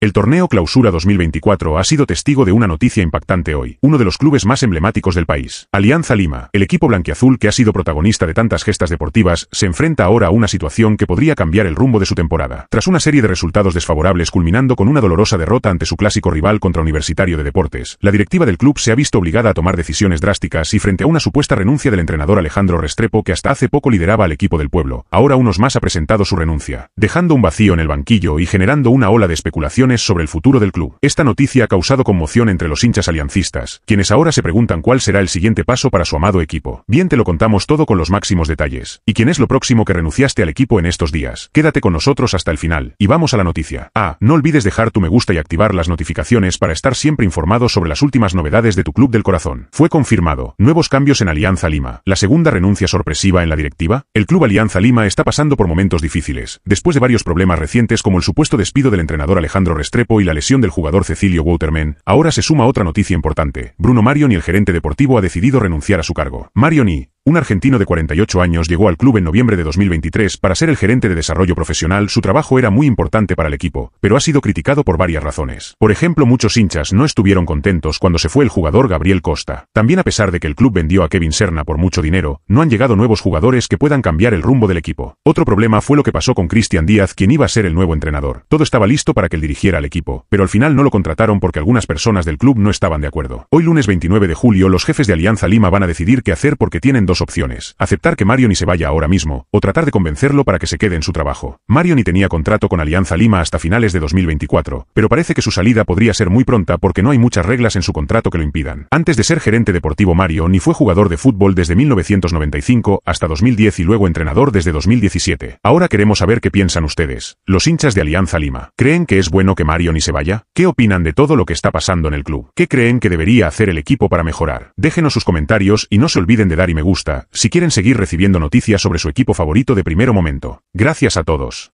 El torneo Clausura 2024 ha sido testigo de una noticia impactante hoy, uno de los clubes más emblemáticos del país. Alianza Lima, el equipo blanquiazul que ha sido protagonista de tantas gestas deportivas, se enfrenta ahora a una situación que podría cambiar el rumbo de su temporada. Tras una serie de resultados desfavorables culminando con una dolorosa derrota ante su clásico rival contra Universitario de Deportes, la directiva del club se ha visto obligada a tomar decisiones drásticas y frente a una supuesta renuncia del entrenador Alejandro Restrepo que hasta hace poco lideraba al equipo del pueblo, ahora unos más ha presentado su renuncia, dejando un vacío en el banquillo y generando una ola de especulación sobre el futuro del club. Esta noticia ha causado conmoción entre los hinchas aliancistas, quienes ahora se preguntan cuál será el siguiente paso para su amado equipo. Bien te lo contamos todo con los máximos detalles. ¿Y quién es lo próximo que renunciaste al equipo en estos días? Quédate con nosotros hasta el final. Y vamos a la noticia. Ah, no olvides dejar tu me gusta y activar las notificaciones para estar siempre informado sobre las últimas novedades de tu club del corazón. Fue confirmado. Nuevos cambios en Alianza Lima. La segunda renuncia sorpresiva en la directiva. El club Alianza Lima está pasando por momentos difíciles, después de varios problemas recientes como el supuesto despido del entrenador Alejandro Estrepo y la lesión del jugador Cecilio Waterman, ahora se suma otra noticia importante. Bruno y el gerente deportivo, ha decidido renunciar a su cargo. y. Un argentino de 48 años llegó al club en noviembre de 2023 para ser el gerente de desarrollo profesional. Su trabajo era muy importante para el equipo, pero ha sido criticado por varias razones. Por ejemplo, muchos hinchas no estuvieron contentos cuando se fue el jugador Gabriel Costa. También a pesar de que el club vendió a Kevin Serna por mucho dinero, no han llegado nuevos jugadores que puedan cambiar el rumbo del equipo. Otro problema fue lo que pasó con Cristian Díaz, quien iba a ser el nuevo entrenador. Todo estaba listo para que él dirigiera al equipo, pero al final no lo contrataron porque algunas personas del club no estaban de acuerdo. Hoy lunes 29 de julio los jefes de Alianza Lima van a decidir qué hacer porque tienen dos opciones, aceptar que Mario ni se vaya ahora mismo, o tratar de convencerlo para que se quede en su trabajo. Mario ni tenía contrato con Alianza Lima hasta finales de 2024, pero parece que su salida podría ser muy pronta porque no hay muchas reglas en su contrato que lo impidan. Antes de ser gerente deportivo Mario ni fue jugador de fútbol desde 1995 hasta 2010 y luego entrenador desde 2017. Ahora queremos saber qué piensan ustedes, los hinchas de Alianza Lima. ¿Creen que es bueno que Mario ni se vaya? ¿Qué opinan de todo lo que está pasando en el club? ¿Qué creen que debería hacer el equipo para mejorar? Déjenos sus comentarios y no se olviden de dar y me gusta si quieren seguir recibiendo noticias sobre su equipo favorito de primero momento. Gracias a todos.